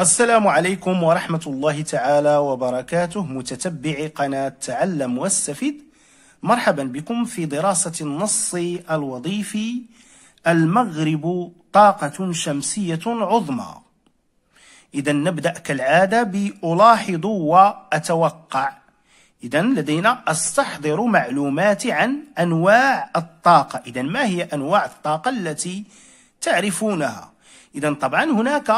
السلام عليكم ورحمة الله تعالى وبركاته متتبعي قناة تعلم واستفد مرحبا بكم في دراسة النص الوظيفي المغرب طاقة شمسية عظمى إذا نبدأ كالعادة بألاحظ وأتوقع إذا لدينا أستحضر معلوماتي عن أنواع الطاقة إذا ما هي أنواع الطاقة التي تعرفونها إذا طبعا هناك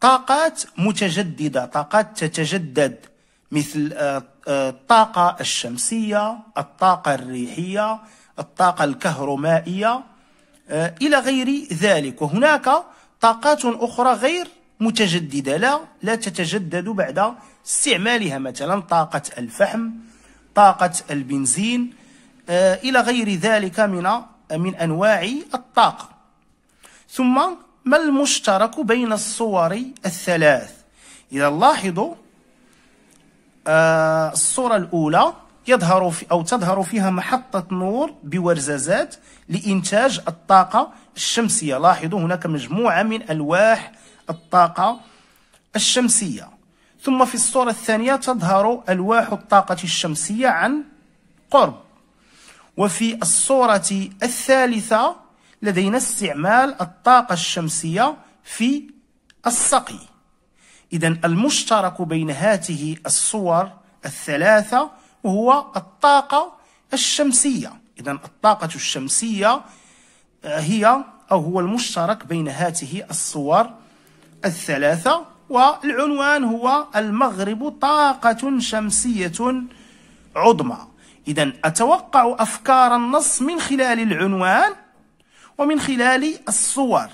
طاقات متجددة طاقات تتجدد مثل آه، آه، الطاقة الشمسية الطاقة الريحية الطاقة الكهرومائية آه، إلى غير ذلك وهناك طاقات أخرى غير متجددة لا لا تتجدد بعد استعمالها مثلا طاقة الفحم طاقة البنزين إلى غير ذلك من من أنواع الطاقة ثم ما المشترك بين الصور الثلاث إذا لاحظوا آه، الصورة الأولى يظهر في أو تظهر فيها محطة نور بورزازات لإنتاج الطاقة الشمسية لاحظوا هناك مجموعة من ألواح الطاقة الشمسية ثم في الصورة الثانية تظهر ألواح الطاقة الشمسية عن قرب وفي الصورة الثالثة لدينا استعمال الطاقة الشمسية في السقي إذا المشترك بين هاته الصور الثلاثة هو الطاقة الشمسية إذا الطاقة الشمسية آه، هي أو هو المشترك بين هاته الصور الثلاثة والعنوان هو المغرب طاقة شمسية عظمى إذا أتوقع أفكار النص من خلال العنوان ومن خلال الصور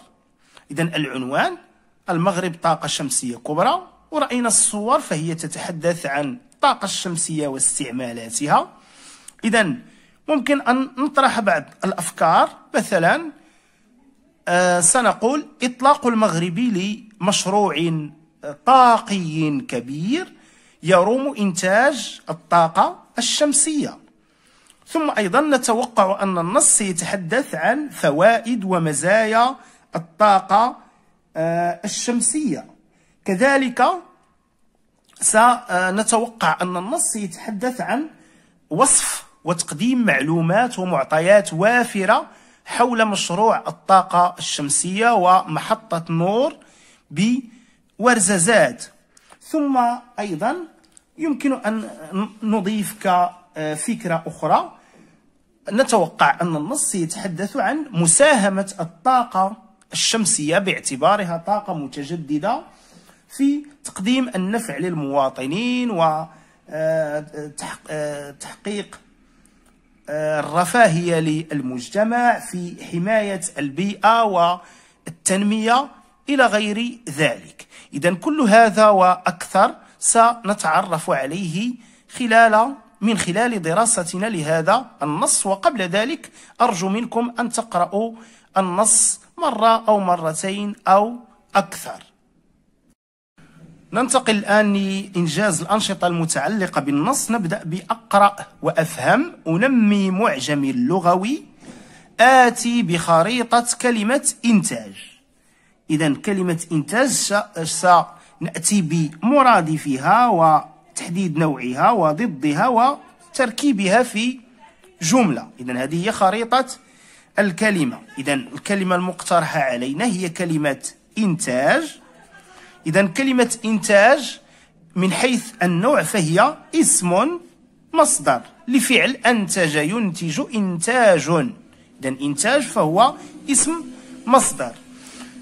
إذا العنوان المغرب طاقة شمسية كبرى ورأينا الصور فهي تتحدث عن الطاقة الشمسية واستعمالاتها إذا ممكن أن نطرح بعض الأفكار مثلا آه سنقول إطلاق المغرب لمشروع آه، طاقي كبير يروم إنتاج الطاقة الشمسية ثم أيضا نتوقع أن النص يتحدث عن فوائد ومزايا الطاقة آه، الشمسية كذلك سنتوقع أن النص يتحدث عن وصف وتقديم معلومات ومعطيات وافرة حول مشروع الطاقة الشمسية ومحطة نور بورززات ثم أيضا يمكن أن نضيف ك آه، فكرة أخرى نتوقع أن النص يتحدث عن مساهمة الطاقة الشمسية باعتبارها طاقة متجددة في تقديم النفع للمواطنين وتحقيق آه، آه، الرفاهية للمجتمع في حماية البيئة والتنمية إلى غير ذلك إذا كل هذا وأكثر سنتعرف عليه خلال من خلال دراستنا لهذا النص وقبل ذلك أرجو منكم أن تقرأوا النص مرة أو مرتين أو أكثر ننتقل الآن لإنجاز الأنشطة المتعلقة بالنص نبدأ بأقرأ وأفهم أنمي معجمي اللغوي آتي بخريطة كلمة إنتاج إذا كلمة إنتاج سنأتي بمرادفها و تحديد نوعها وضدها وتركيبها في جملة إذا هذه هي خريطة الكلمة إذا الكلمة المقترحة علينا هي كلمة إنتاج إذا كلمة إنتاج من حيث النوع فهي اسم مصدر لفعل أنتج ينتج إنتاج إذا إنتاج فهو اسم مصدر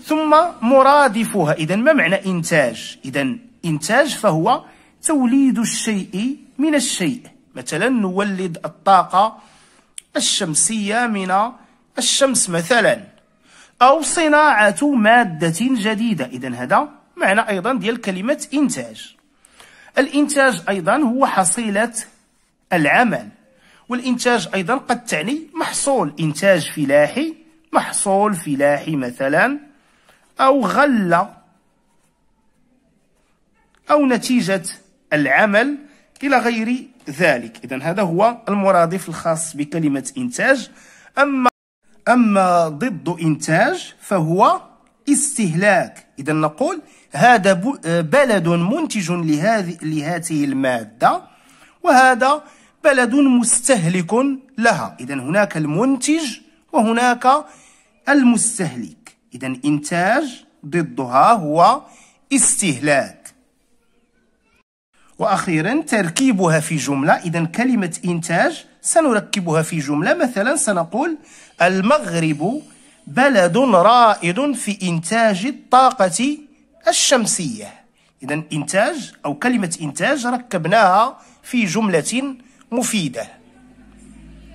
ثم مرادفها إذا ما معنى إنتاج إذا إنتاج فهو توليد الشيء من الشيء مثلا نولد الطاقة الشمسية من الشمس مثلا أو صناعة مادة جديدة إذا هذا معنى أيضا ديال كلمة إنتاج الإنتاج أيضا هو حصيلة العمل والإنتاج أيضا قد تعني محصول إنتاج فلاحي محصول فلاحي مثلا أو غلة أو نتيجة العمل إلى غير ذلك إذا هذا هو المرادف الخاص بكلمة إنتاج أما أما ضد إنتاج فهو استهلاك إذا نقول هذا بلد منتج لهذه لهذه المادة وهذا بلد مستهلك لها إذا هناك المنتج وهناك المستهلك إذا إنتاج ضدها هو استهلاك وأخيرا تركيبها في جملة إذا كلمة إنتاج سنركبها في جملة مثلا سنقول المغرب بلد رائد في إنتاج الطاقة الشمسية إذا إنتاج أو كلمة إنتاج ركبناها في جملة مفيدة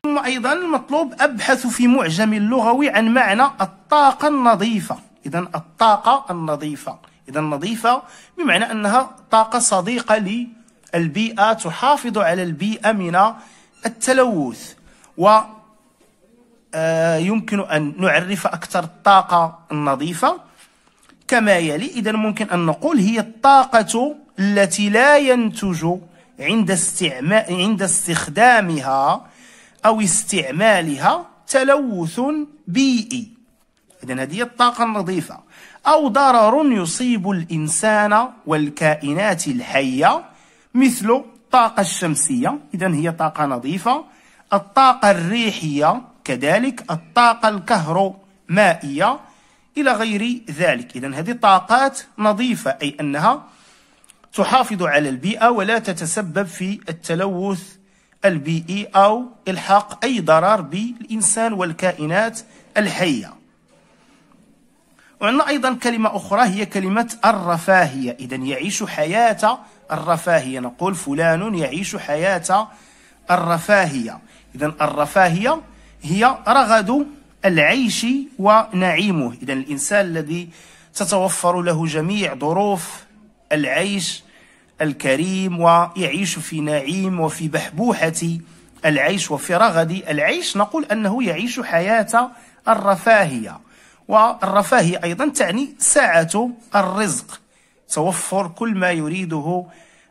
ثم أيضا المطلوب أبحث في معجم اللغوي عن معنى الطاقة النظيفة إذا الطاقة النظيفة إذا نظيفة بمعنى أنها طاقة صديقة للبيئة تحافظ على البيئة من التلوث و آه، يمكن أن نعرف أكثر الطاقة النظيفة كما يلي إذا ممكن أن نقول هي الطاقة التي لا ينتج عند استعمال عند استخدامها أو استعمالها تلوث بيئي إذا هذه الطاقة النظيفة أو ضرر يصيب الإنسان والكائنات الحية مثل الطاقة الشمسية إذا هي طاقة نظيفة الطاقة الريحية كذلك الطاقة الكهرومائية إلى غير ذلك إذا هذه طاقات نظيفة أي أنها تحافظ على البيئة ولا تتسبب في التلوث البيئي أو إلحاق أي ضرر بالإنسان والكائنات الحية وعندنا أيضا كلمة أخرى هي كلمة الرفاهية إذا يعيش حياة الرفاهية نقول فلان يعيش حياة الرفاهية إذا الرفاهية هي رغد العيش ونعيمه إذا الإنسان الذي تتوفر له جميع ظروف العيش الكريم ويعيش في نعيم وفي بحبوحة العيش وفي رغد العيش نقول أنه يعيش حياة الرفاهية والرفاهية أيضا تعني ساعة الرزق توفر كل ما يريده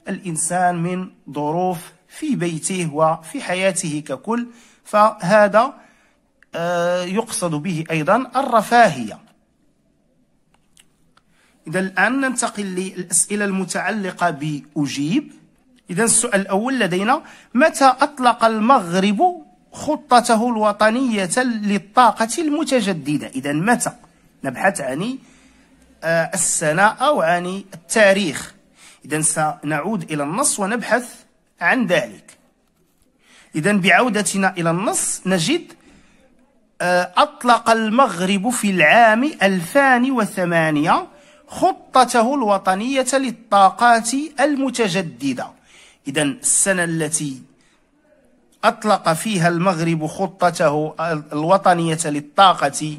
الإنسان من ظروف في بيته وفي حياته ككل فهذا آه، يقصد به أيضا الرفاهية إذا الآن ننتقل للأسئلة المتعلقة بأجيب إذا السؤال الأول لدينا متى أطلق المغرب خطته الوطنية للطاقة المتجددة إذا متى نبحث عن آه، السنة أو عن التاريخ إذا سنعود إلى النص ونبحث عن ذلك إذا بعودتنا إلى النص نجد آه، أطلق المغرب في العام 2008 خطته الوطنية للطاقات المتجددة إذا السنة التي أطلق فيها المغرب خطته الوطنية للطاقة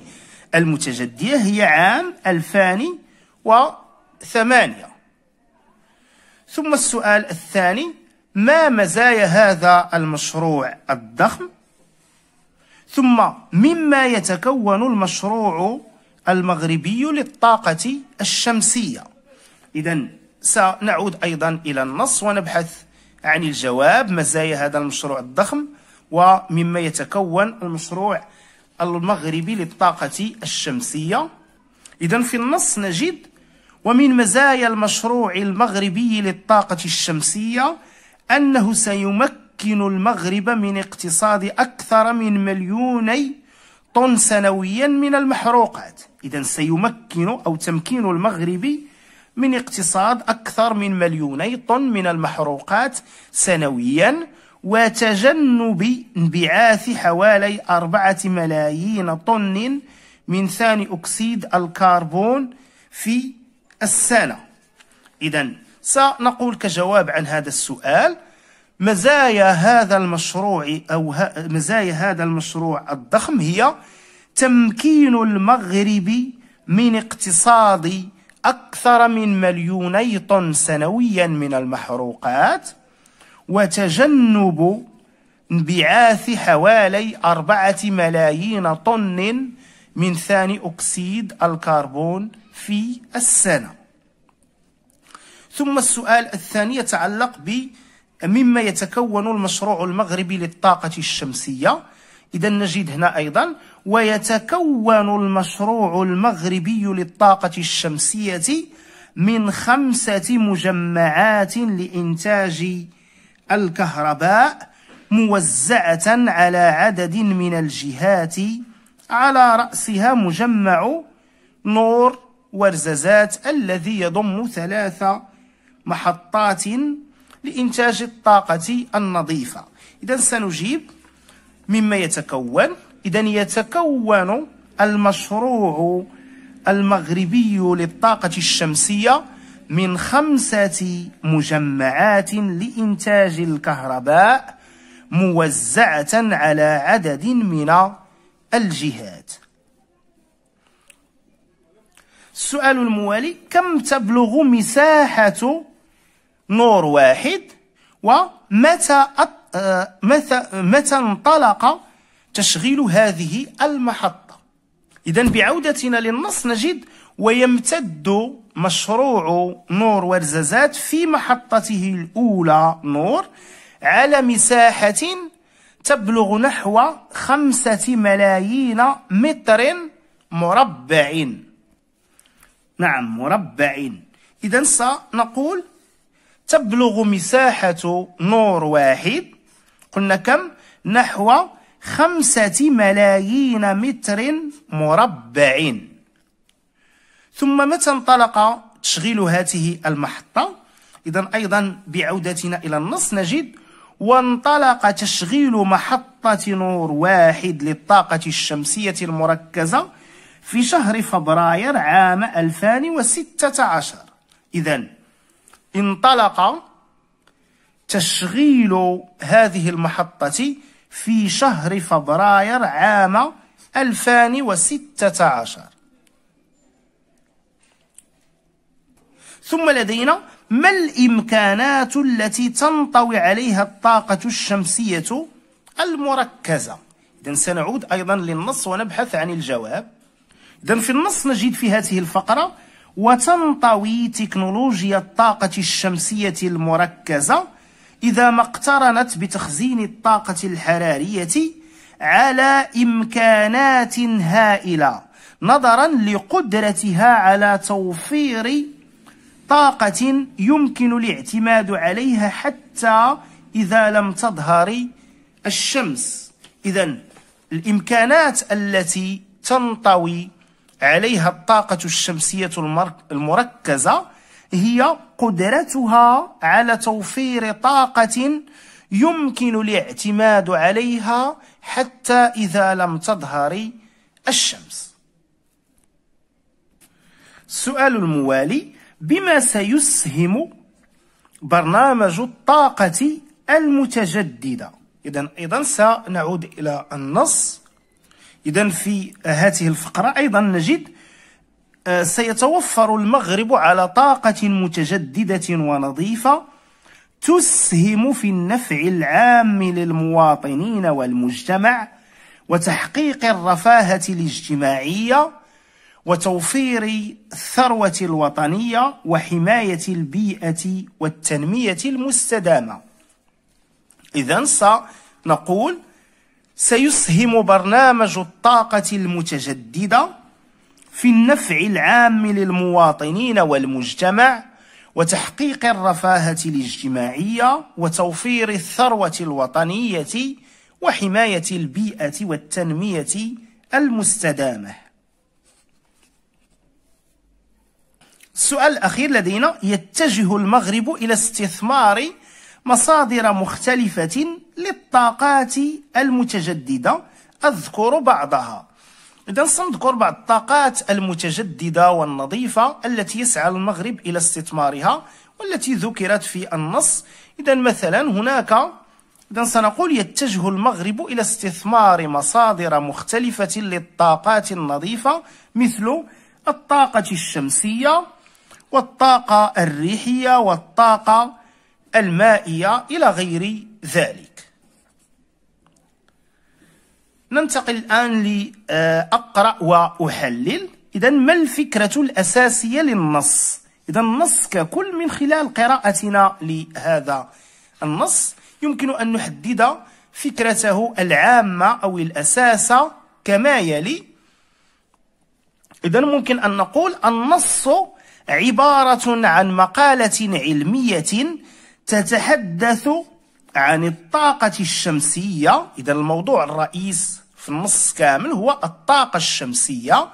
المتجدية هي عام 2008 ثم السؤال الثاني ما مزايا هذا المشروع الضخم ثم مما يتكون المشروع المغربي للطاقة الشمسية إذا سنعود أيضا إلى النص ونبحث عن الجواب مزايا هذا المشروع الضخم ومما يتكون المشروع المغربي للطاقة الشمسية إذا في النص نجد ومن مزايا المشروع المغربي للطاقة الشمسية أنه سيمكن المغرب من اقتصاد أكثر من مليوني طن سنويا من المحروقات إذا سيمكن أو تمكين المغرب من اقتصاد أكثر من مليوني طن من المحروقات سنويا وتجنب انبعاث حوالي أربعة ملايين طن من ثاني أكسيد الكربون في السنة إذا سنقول كجواب عن هذا السؤال مزايا هذا المشروع أو مزايا هذا المشروع الضخم هي تمكين المغرب من اقتصاد أكثر من مليوني طن سنويا من المحروقات وتجنب انبعاث حوالي أربعة ملايين طن من ثاني أكسيد الكربون في السنة ثم السؤال الثاني يتعلق بمما يتكون المشروع المغربي للطاقة الشمسية إذا نجد هنا أيضا ويتكون المشروع المغربي للطاقة الشمسية من خمسة مجمعات لإنتاج الكهرباء موزعة على عدد من الجهات على رأسها مجمع نور ورزازات الذي يضم ثلاث محطات لإنتاج الطاقة النظيفة إذا سنجيب مما يتكون إذا يتكون المشروع المغربي للطاقة الشمسية من خمسة مجمعات لإنتاج الكهرباء موزعة على عدد من الجهات السؤال الموالي كم تبلغ مساحة نور واحد ومتى الطاقة آه، متى متى انطلق تشغيل هذه المحطة إذا بعودتنا للنص نجد ويمتد مشروع نور ورزازات في محطته الأولى نور على مساحة تبلغ نحو خمسة ملايين متر مربع نعم مربع إذا سنقول تبلغ مساحة نور واحد قلنا كم نحو خمسة ملايين متر مربع ثم متى انطلق تشغيل هذه المحطة إذا أيضا بعودتنا إلى النص نجد وانطلق تشغيل محطة نور واحد للطاقة الشمسية المركزة في شهر فبراير عام 2016 إذا انطلق تشغيل هذه المحطة في شهر فبراير عام 2016 ثم لدينا ما الإمكانات التي تنطوي عليها الطاقة الشمسية المركزة إذن سنعود أيضا للنص ونبحث عن الجواب إذن في النص نجد في هذه الفقرة وتنطوي تكنولوجيا الطاقة الشمسية المركزة إذا ما اقترنت بتخزين الطاقة الحرارية على إمكانات هائلة نظرا لقدرتها على توفير طاقة يمكن الاعتماد عليها حتى إذا لم تظهر الشمس إذا الإمكانات التي تنطوي عليها الطاقة الشمسية المركزة هي قدرتها على توفير طاقة يمكن الاعتماد عليها حتى إذا لم تظهر الشمس السؤال الموالي بما سيسهم برنامج الطاقة المتجددة إذا أيضا سنعود إلى النص إذا في هذه الفقرة أيضا نجد سيتوفر المغرب على طاقة متجددة ونظيفة تسهم في النفع العام للمواطنين والمجتمع وتحقيق الرفاهة الاجتماعية وتوفير الثروة الوطنية وحماية البيئة والتنمية المستدامة إذا سنقول سيسهم برنامج الطاقة المتجددة في النفع العام للمواطنين والمجتمع وتحقيق الرفاهة الاجتماعية وتوفير الثروة الوطنية وحماية البيئة والتنمية المستدامة السؤال الأخير لدينا يتجه المغرب إلى استثمار مصادر مختلفة للطاقات المتجددة أذكر بعضها إذا سنذكر بعض الطاقات المتجددة والنظيفة التي يسعى المغرب إلى استثمارها والتي ذكرت في النص إذا مثلا هناك إذا سنقول يتجه المغرب إلى استثمار مصادر مختلفة للطاقات النظيفة مثل الطاقة الشمسية والطاقة الريحية والطاقة المائية إلى غير ذلك ننتقل الآن لأقرأ آه، وأحلل إذا ما الفكرة الأساسية للنص إذا النص ككل من خلال قراءتنا لهذا النص يمكن أن نحدد فكرته العامة أو الأساس كما يلي إذا ممكن أن نقول النص عبارة عن مقالة علمية تتحدث عن الطاقة الشمسية إذا الموضوع الرئيس في النص كامل هو الطاقة الشمسية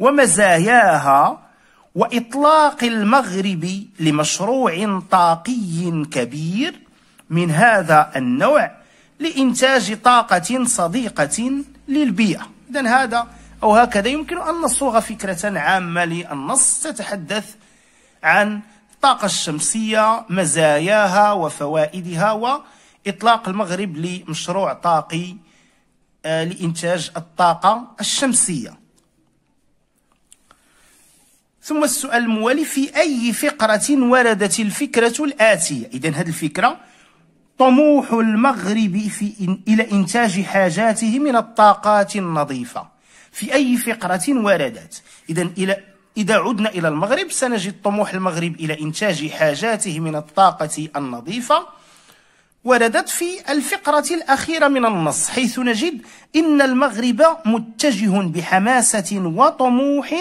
ومزاياها وإطلاق المغرب لمشروع طاقي كبير من هذا النوع لإنتاج طاقة صديقة للبيئة إذا هذا أو هكذا يمكن أن نصوغ فكرة عامة للنص تتحدث عن الطاقة الشمسية مزاياها وفوائدها و إطلاق المغرب لمشروع طاقي آه، لإنتاج الطاقة الشمسية ثم السؤال الموالي في أي فقرة وردت الفكرة الآتية إذا هذه الفكرة طموح المغرب في إن إلى إنتاج حاجاته من الطاقات النظيفة في أي فقرة وردت إذا إلى إذا عدنا إلى المغرب سنجد طموح المغرب إلى إنتاج حاجاته من الطاقة النظيفة وردت في الفقرة الأخيرة من النص حيث نجد إن المغرب متجه بحماسة وطموح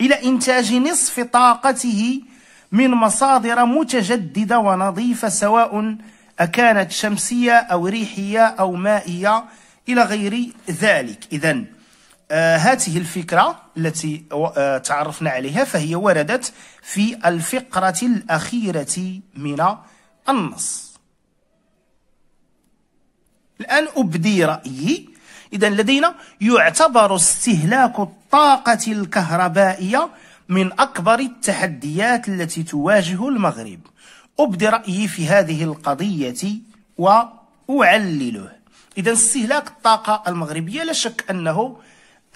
إلى إنتاج نصف طاقته من مصادر متجددة ونظيفة سواء أكانت شمسية أو ريحية أو مائية إلى غير ذلك إذا آه، هذه الفكرة التي آه، تعرفنا عليها فهي وردت في الفقرة الأخيرة من النص الآن أبدي رأيي إذا لدينا يعتبر استهلاك الطاقة الكهربائية من أكبر التحديات التي تواجه المغرب أبدي رأيي في هذه القضية وأعلله إذا استهلاك الطاقة المغربية لا شك أنه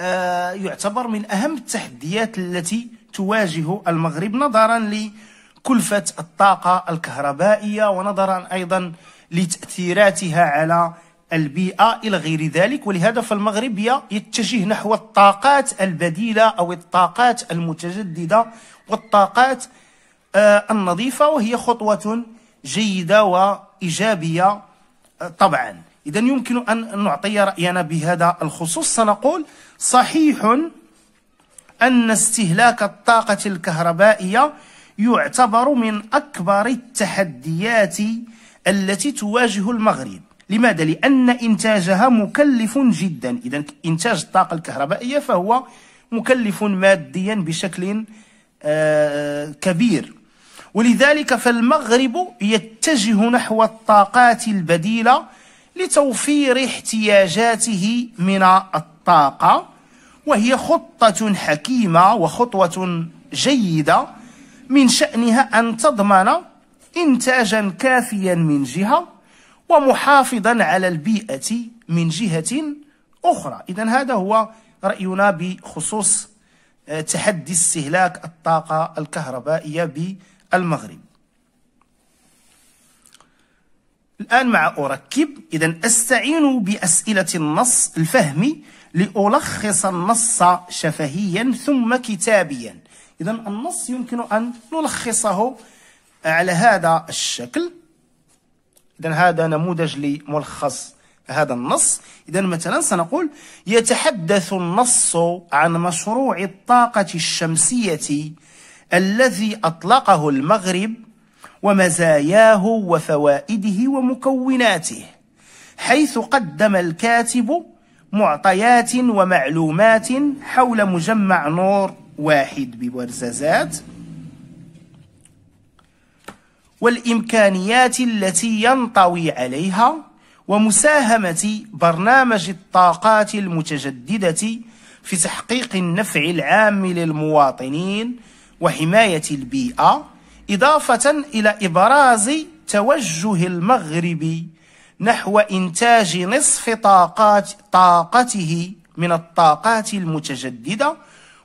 آه، يعتبر من أهم التحديات التي تواجه المغرب نظرا لكلفة الطاقة الكهربائية ونظرا أيضا لتأثيراتها على البيئة إلى غير ذلك ولهذا فالمغرب يتجه نحو الطاقات البديلة أو الطاقات المتجددة والطاقات آه، النظيفة وهي خطوة جيدة وإيجابية آه، طبعا إذا يمكن أن نعطي رأينا بهذا الخصوص سنقول صحيح أن استهلاك الطاقة الكهربائية يعتبر من أكبر التحديات التي تواجه المغرب لماذا؟ لأن إنتاجها مكلف جدا إذا إنتاج الطاقة الكهربائية فهو مكلف ماديا بشكل آه، كبير ولذلك فالمغرب يتجه نحو الطاقات البديلة لتوفير احتياجاته من الطاقة وهي خطة حكيمة وخطوة جيدة من شأنها أن تضمن إنتاجا كافيا من جهة ومحافظا على البيئة من جهة أخرى إذا هذا هو رأينا بخصوص آه، تحدي استهلاك الطاقة الكهربائية بالمغرب الآن مع أركب إذا أستعين بأسئلة النص الفهمي لألخص النص شفهيا ثم كتابيا إذا النص يمكن أن نلخصه على هذا الشكل إذا هذا نموذج لملخص هذا النص إذا مثلا سنقول يتحدث النص عن مشروع الطاقة الشمسية الذي أطلقه المغرب ومزاياه وفوائده ومكوناته حيث قدم الكاتب معطيات ومعلومات حول مجمع نور واحد ببرزازات والإمكانيات التي ينطوي عليها ومساهمة برنامج الطاقات المتجددة في تحقيق النفع العام للمواطنين وحماية البيئة إضافة إلى إبراز توجه المغرب نحو إنتاج نصف طاقات طاقته من الطاقات المتجددة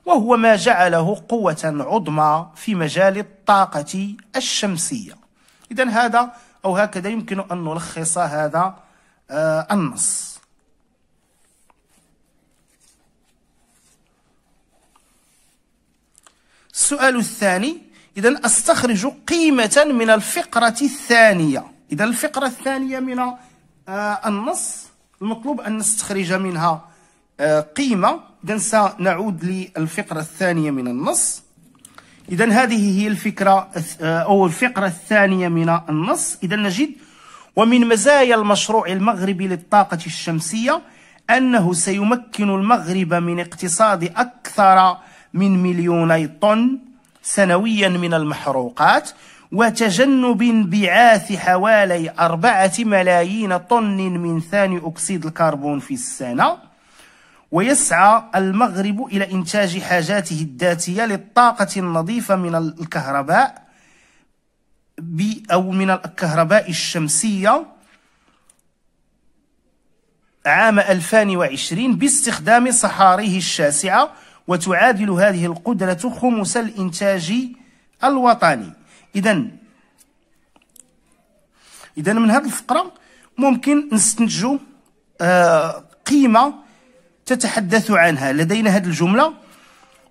وهو ما جعله قوة عظمى في مجال الطاقة الشمسية إذا هذا أو هكذا يمكن أن نلخص هذا آه، النص السؤال الثاني إذا أستخرج قيمة من الفقرة الثانية إذا الفقرة الثانية من آه، النص المطلوب أن نستخرج منها آه، قيمة إذا سنعود للفقرة الثانية من النص إذا هذه هي الفكرة آه، أو الفقرة الثانية من النص إذا نجد ومن مزايا المشروع المغربي للطاقة الشمسية أنه سيمكن المغرب من اقتصاد أكثر من مليوني طن سنويا من المحروقات وتجنب انبعاث حوالي أربعة ملايين طن من ثاني أكسيد الكربون في السنة ويسعى المغرب إلى إنتاج حاجاته الذاتية للطاقة النظيفة من الكهرباء أو من الكهرباء الشمسية عام 2020 باستخدام صحاريه الشاسعة وتعادل هذه القدرة خمس الإنتاج الوطني إذا إذا من هذه الفقرة ممكن نستنتجوا آه، قيمة تتحدث عنها لدينا هذه الجملة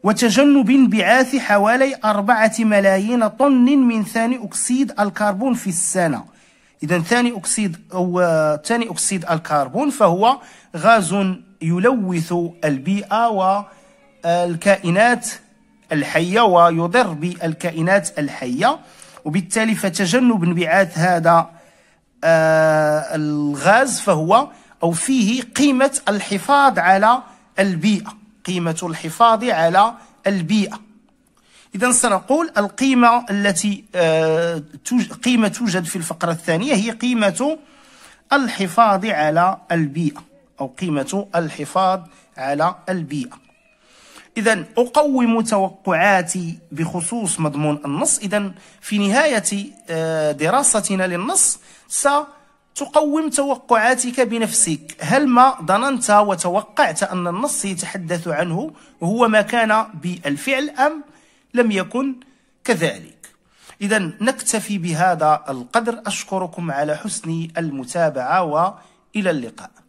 وتجنب انبعاث حوالي أربعة ملايين طن من ثاني أكسيد الكربون في السنة إذا ثاني أكسيد أو ثاني أكسيد الكربون فهو غاز يلوث البيئة والكائنات الحية ويضر بالكائنات الحية وبالتالي فتجنب انبعاث هذا آه، الغاز فهو أو فيه قيمة الحفاظ على البيئة قيمة الحفاظ على البيئة إذا سنقول القيمة التي آه، قيمة توجد في الفقرة الثانية هي قيمة الحفاظ على البيئة أو قيمة الحفاظ على البيئة إذا أقوم توقعاتي بخصوص مضمون النص إذا في نهاية آه، دراستنا للنص سنقوم تقوم توقعاتك بنفسك هل ما ظننت وتوقعت أن النص يتحدث عنه هو ما كان بالفعل أم لم يكن كذلك إذا نكتفي بهذا القدر أشكركم على حسن المتابعة وإلى اللقاء